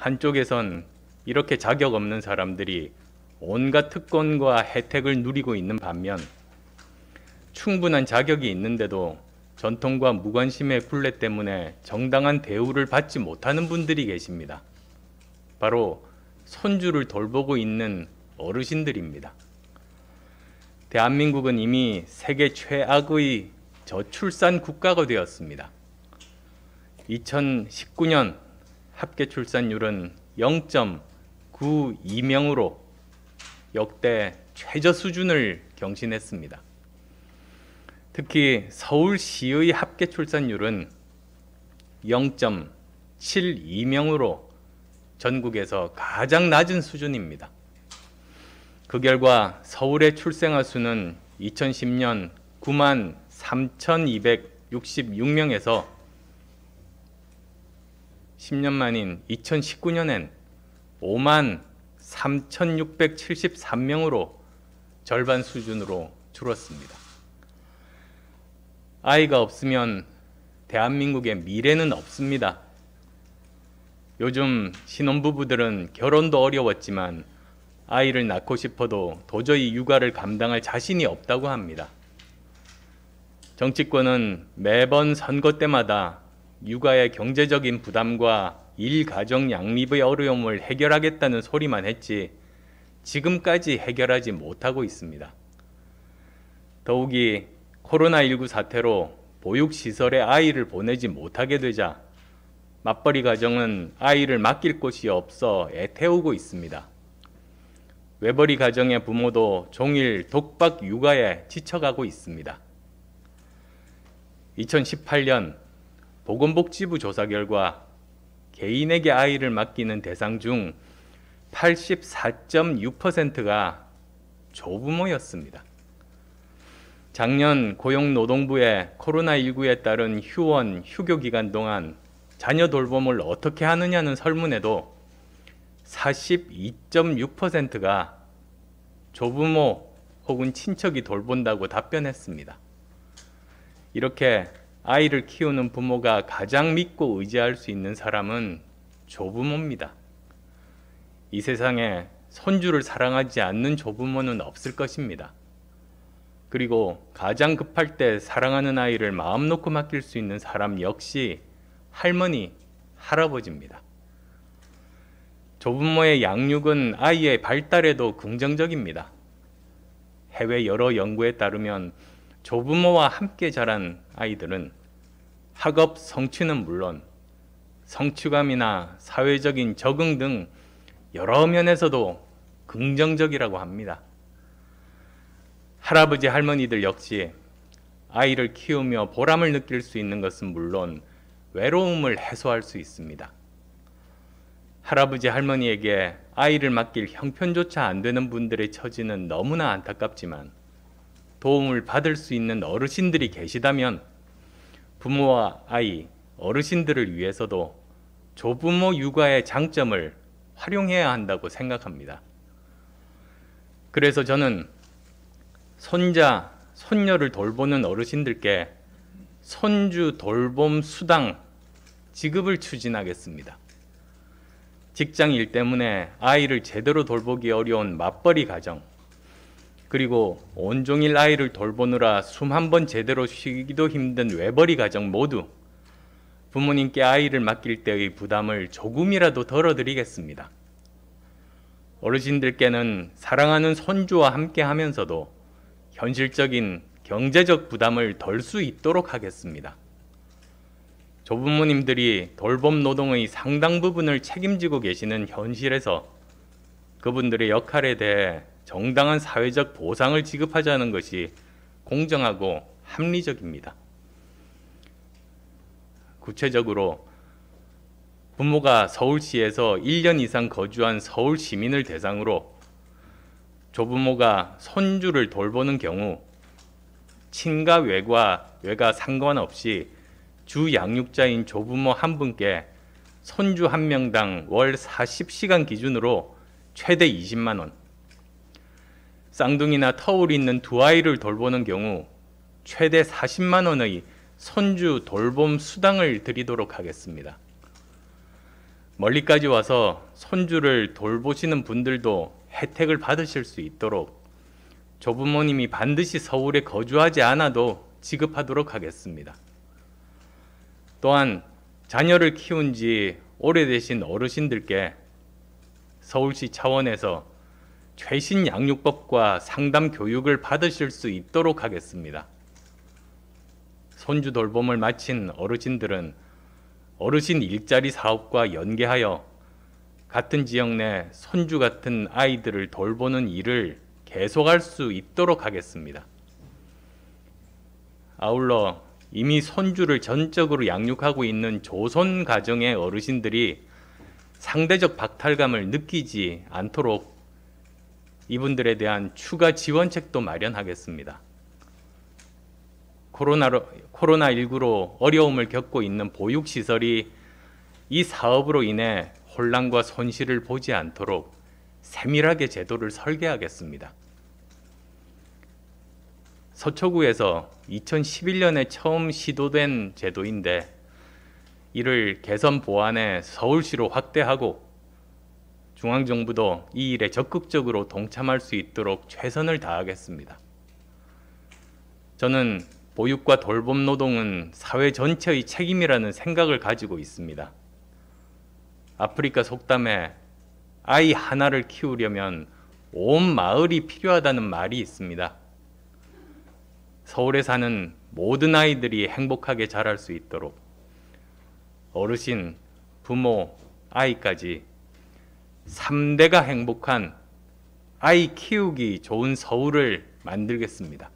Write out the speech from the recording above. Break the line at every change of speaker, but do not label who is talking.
한쪽에선 이렇게 자격 없는 사람들이 온갖 특권과 혜택을 누리고 있는 반면 충분한 자격이 있는데도 전통과 무관심의 굴레 때문에 정당한 대우를 받지 못하는 분들이 계십니다. 바로 손주를 돌보고 있는 어르신들입니다. 대한민국은 이미 세계 최악의 저출산 국가가 되었습니다. 2019년 합계 출산율은 0.92명으로 역대 최저 수준을 경신했습니다. 특히 서울시의 합계 출산율은 0.72명으로 전국에서 가장 낮은 수준입니다. 그 결과 서울의 출생아 수는 2010년 9만 3,266명에서 10년 만인 2019년엔 5만 3,673명으로 절반 수준으로 줄었습니다. 아이가 없으면 대한민국의 미래는 없습니다. 요즘 신혼부부들은 결혼도 어려웠지만 아이를 낳고 싶어도 도저히 육아를 감당할 자신이 없다고 합니다. 정치권은 매번 선거 때마다 육아의 경제적인 부담과 일 가정 양립의 어려움을 해결하겠다는 소리만 했지 지금까지 해결하지 못하고 있습니다. 더욱이 코로나19 사태로 보육시설에 아이를 보내지 못하게 되자 맞벌이 가정은 아이를 맡길 곳이 없어 애태우고 있습니다. 외벌이 가정의 부모도 종일 독박 육아에 지쳐가고 있습니다. 2018년 보건복지부 조사 결과 개인에게 아이를 맡기는 대상 중 84.6%가 조부모였습니다. 작년 고용노동부의 코로나19에 따른 휴원, 휴교 기간 동안 자녀 돌봄을 어떻게 하느냐는 설문에도 42.6%가 조부모 혹은 친척이 돌본다고 답변했습니다. 이렇게 아이를 키우는 부모가 가장 믿고 의지할 수 있는 사람은 조부모입니다. 이 세상에 손주를 사랑하지 않는 조부모는 없을 것입니다. 그리고 가장 급할 때 사랑하는 아이를 마음 놓고 맡길 수 있는 사람 역시 할머니, 할아버지입니다. 조부모의 양육은 아이의 발달에도 긍정적입니다. 해외 여러 연구에 따르면 조부모와 함께 자란 아이들은 학업 성취는 물론 성취감이나 사회적인 적응 등 여러 면에서도 긍정적이라고 합니다. 할아버지 할머니들 역시 아이를 키우며 보람을 느낄 수 있는 것은 물론 외로움을 해소할 수 있습니다. 할아버지 할머니에게 아이를 맡길 형편조차 안 되는 분들의 처지는 너무나 안타깝지만 도움을 받을 수 있는 어르신들이 계시다면 부모와 아이, 어르신들을 위해서도 조부모 육아의 장점을 활용해야 한다고 생각합니다. 그래서 저는 손자, 손녀를 돌보는 어르신들께 손주 돌봄 수당 지급을 추진하겠습니다. 직장 일 때문에 아이를 제대로 돌보기 어려운 맞벌이 가정, 그리고 온종일 아이를 돌보느라 숨 한 번 제대로 쉬기도 힘든 외벌이 가정 모두 부모님께 아이를 맡길 때의 부담을 조금이라도 덜어드리겠습니다. 어르신들께는 사랑하는 손주와 함께 하면서도 현실적인 경제적 부담을 덜 수 있도록 하겠습니다. 조부모님들이 돌봄 노동의 상당 부분을 책임지고 계시는 현실에서 그분들의 역할에 대해 정당한 사회적 보상을 지급하자는 것이 공정하고 합리적입니다. 구체적으로 부모가 서울시에서 1년 이상 거주한 서울 시민을 대상으로 조부모가 손주를 돌보는 경우 친가 외과 외가 상관없이 주 양육자인 조부모 한 분께 손주 한 명당 월 40시간 기준으로 최대 20만 원, 쌍둥이나 터울이 있는 두 아이를 돌보는 경우 최대 40만 원의 손주 돌봄 수당을 드리도록 하겠습니다. 멀리까지 와서 손주를 돌보시는 분들도 혜택을 받으실 수 있도록 조부모님이 반드시 서울에 거주하지 않아도 지급하도록 하겠습니다. 또한 자녀를 키운 지 오래되신 어르신들께 서울시 차원에서 최신 양육법과 상담 교육을 받으실 수 있도록 하겠습니다. 손주 돌봄을 마친 어르신들은 어르신 일자리 사업과 연계하여 같은 지역 내 손주 같은 아이들을 돌보는 일을 계속할 수 있도록 하겠습니다. 아울러 이미 손주를 전적으로 양육하고 있는 조선 가정의 어르신들이 상대적 박탈감을 느끼지 않도록 이분들에 대한 추가 지원책도 마련하겠습니다. 코로나로, 코로나19로 어려움을 겪고 있는 보육시설이 이 사업으로 인해 혼란과 손실을 보지 않도록 세밀하게 제도를 설계하겠습니다. 서초구에서 2011년에 처음 시도된 제도인데 이를 개선 보완해 서울시로 확대하고 중앙정부도 이 일에 적극적으로 동참할 수 있도록 최선을 다하겠습니다. 저는 보육과 돌봄 노동은 사회 전체의 책임이라는 생각을 가지고 있습니다. 아프리카 속담에 아이 하나를 키우려면 온 마을이 필요하다는 말이 있습니다. 서울에 사는 모든 아이들이 행복하게 자랄 수 있도록 어르신, 부모, 아이까지 3대가 행복한 아이 키우기 좋은 서울을 만들겠습니다.